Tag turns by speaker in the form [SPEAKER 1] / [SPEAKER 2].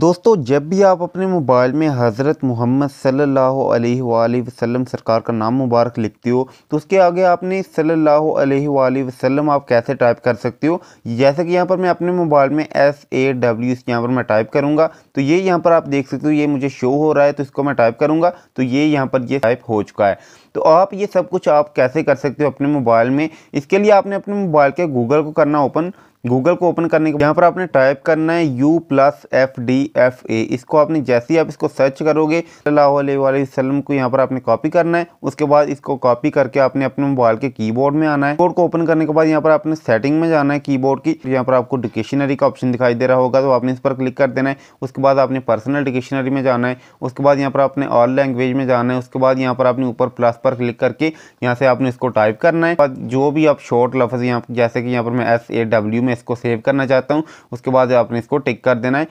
[SPEAKER 1] दोस्तों जब भी आप अपने मोबाइल में हज़रत मोहम्मद सल्लल्लाहु अलैहि वसल्लम सरकार का नाम मुबारक लिखते हो तो उसके आगे आपने सल्लल्लाहु अलैहि वसल्लम आप कैसे टाइप कर सकते हो जैसे कि यहाँ पर मैं अपने मोबाइल में एस ए डब्ल्यू यहाँ पर मैं टाइप करूँगा तो ये यहाँ पर आप देख सकते हो ये मुझे शो हो रहा है तो इसको मैं टाइप करूँगा तो ये यहाँ पर ये टाइप हो चुका है तो आप ये सब कुछ आप कैसे कर सकते हो अपने मोबाइल में इसके लिए आपने अपने मोबाइल के गूगल को करना ओपन गूगल को ओपन करने के यहाँ पर आपने टाइप करना है U plus F D F A इसको आपने जैसे ही आप इसको सर्च करोगे वसलम को यहाँ पर आपने कॉपी करना है उसके बाद इसको कॉपी करके आपने अपने मोबाइल के कीबोर्ड में आना है कीबोर्ड को ओपन करने के बाद यहाँ पर आपने सेटिंग में जाना है कीबोर्ड की यहाँ पर आपको डिक्शनरी का ऑप्शन दिखाई दे रहा होगा तो आपने इस पर क्लिक कर देना है उसके बाद आपने पर्सनल डिक्शनरी में जाना है उसके बाद यहाँ पर आपने ऑल लैंग्वेज में जाना है उसके बाद यहाँ पर आपने ऊपर प्लस पर क्लिक करके यहाँ से आपने इसको टाइप करना है जो भी आप शॉर्ट लफ्ज़ यहाँ जैसे कि यहाँ पर मैं एस ए डब्ल्यू में इसको सेव करना चाहता हूँ उसके बाद आपने इसको टिक कर देना है